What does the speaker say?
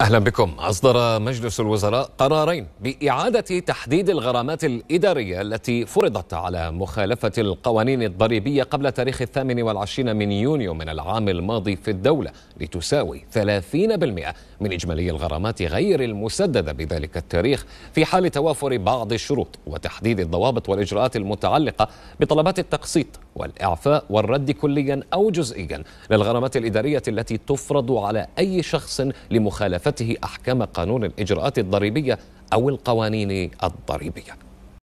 أهلا بكم أصدر مجلس الوزراء قرارين بإعادة تحديد الغرامات الإدارية التي فرضت على مخالفة القوانين الضريبية قبل تاريخ الثامن والعشرين من يونيو من العام الماضي في الدولة لتساوي 30% من إجمالي الغرامات غير المسددة بذلك التاريخ في حال توافر بعض الشروط وتحديد الضوابط والإجراءات المتعلقة بطلبات التقسيط والإعفاء والرد كليا أو جزئيا للغرامات الإدارية التي تفرض على أي شخص لمخالفته أحكام قانون الإجراءات الضريبية أو القوانين الضريبية